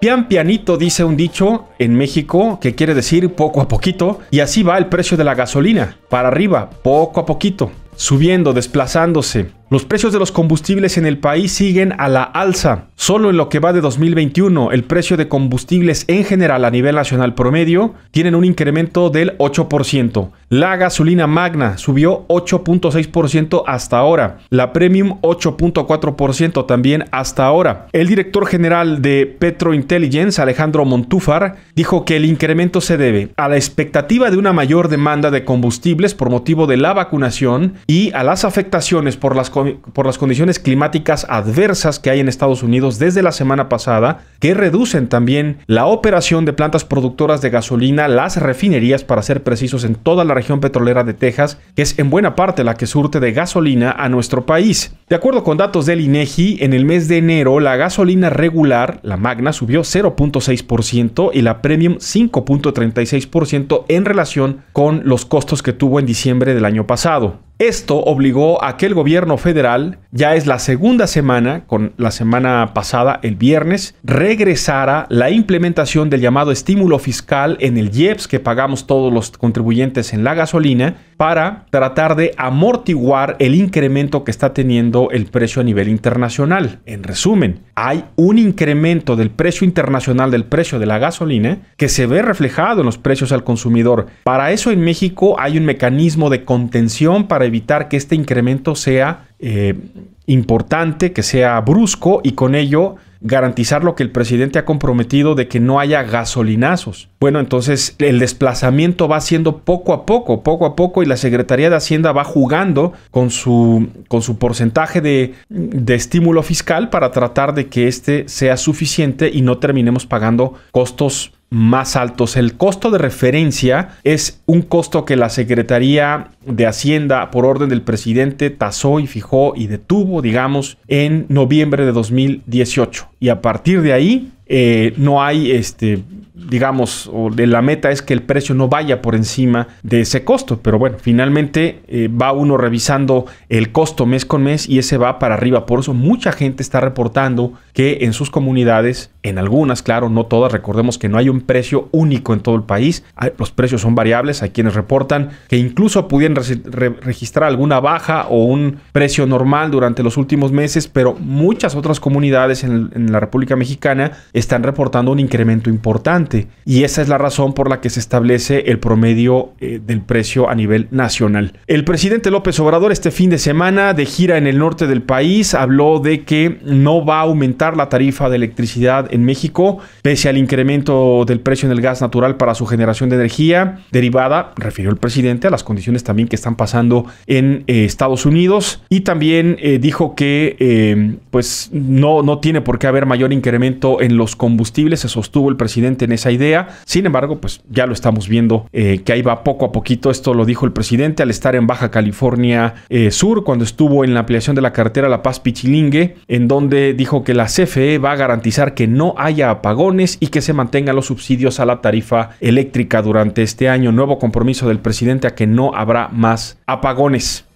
Pian pianito, dice un dicho, en México, que quiere decir poco a poquito, y así va el precio de la gasolina, para arriba, poco a poquito, subiendo, desplazándose. Los precios de los combustibles en el país siguen a la alza. Solo en lo que va de 2021, el precio de combustibles en general a nivel nacional promedio tienen un incremento del 8%. La gasolina magna subió 8.6% hasta ahora. La premium 8.4% también hasta ahora. El director general de Petro Intelligence, Alejandro Montúfar, dijo que el incremento se debe a la expectativa de una mayor demanda de combustibles por motivo de la vacunación y a las afectaciones por las, por las condiciones climáticas adversas que hay en Estados Unidos desde la semana pasada, que reducen también la operación de plantas productoras de gasolina, las refinerías, para ser precisos, en toda la región petrolera de Texas, que es en buena parte la que surte de gasolina a nuestro país. De acuerdo con datos del INEGI, en el mes de enero la gasolina regular, la Magna, subió 0.6% y la Premium 5.36% en relación con los costos que tuvo en diciembre del año pasado. Esto obligó a que el gobierno federal, ya es la segunda semana, con la semana pasada, el viernes, regresara la implementación del llamado estímulo fiscal en el IEPS que pagamos todos los contribuyentes en la gasolina para tratar de amortiguar el incremento que está teniendo el precio a nivel internacional. En resumen, hay un incremento del precio internacional del precio de la gasolina que se ve reflejado en los precios al consumidor. Para eso en México hay un mecanismo de contención para evitar que este incremento sea eh, importante, que sea brusco y con ello garantizar lo que el presidente ha comprometido de que no haya gasolinazos. Bueno, entonces el desplazamiento va siendo poco a poco, poco a poco, y la Secretaría de Hacienda va jugando con su, con su porcentaje de, de estímulo fiscal para tratar de que este sea suficiente y no terminemos pagando costos más altos. El costo de referencia es un costo que la Secretaría de Hacienda, por orden del presidente, tasó y fijó y detuvo, digamos, en noviembre de 2018. Y a partir de ahí eh, no hay este, digamos, o de la meta es que el precio no vaya por encima de ese costo. Pero bueno, finalmente eh, va uno revisando el costo mes con mes y ese va para arriba. Por eso mucha gente está reportando que en sus comunidades, en algunas, claro, no todas, recordemos que no hay un precio único en todo el país. Ah, los precios son variables. Hay quienes reportan que incluso pudieron registrar alguna baja o un precio normal durante los últimos meses, pero muchas otras comunidades en la República Mexicana están reportando un incremento importante y esa es la razón por la que se establece el promedio eh, del precio a nivel nacional. El presidente López Obrador este fin de semana de gira en el norte del país habló de que no va a aumentar la tarifa de electricidad en México pese al incremento del precio en el gas natural para su generación de energía derivada, refirió el presidente, a las condiciones también que están pasando en eh, Estados Unidos y también eh, dijo que pues no, no tiene por qué haber mayor incremento en los combustibles, se sostuvo el presidente en esa idea. Sin embargo, pues ya lo estamos viendo eh, que ahí va poco a poquito. Esto lo dijo el presidente al estar en Baja California eh, Sur cuando estuvo en la ampliación de la carretera La Paz Pichilingue, en donde dijo que la CFE va a garantizar que no haya apagones y que se mantengan los subsidios a la tarifa eléctrica durante este año. Nuevo compromiso del presidente a que no habrá más apagones.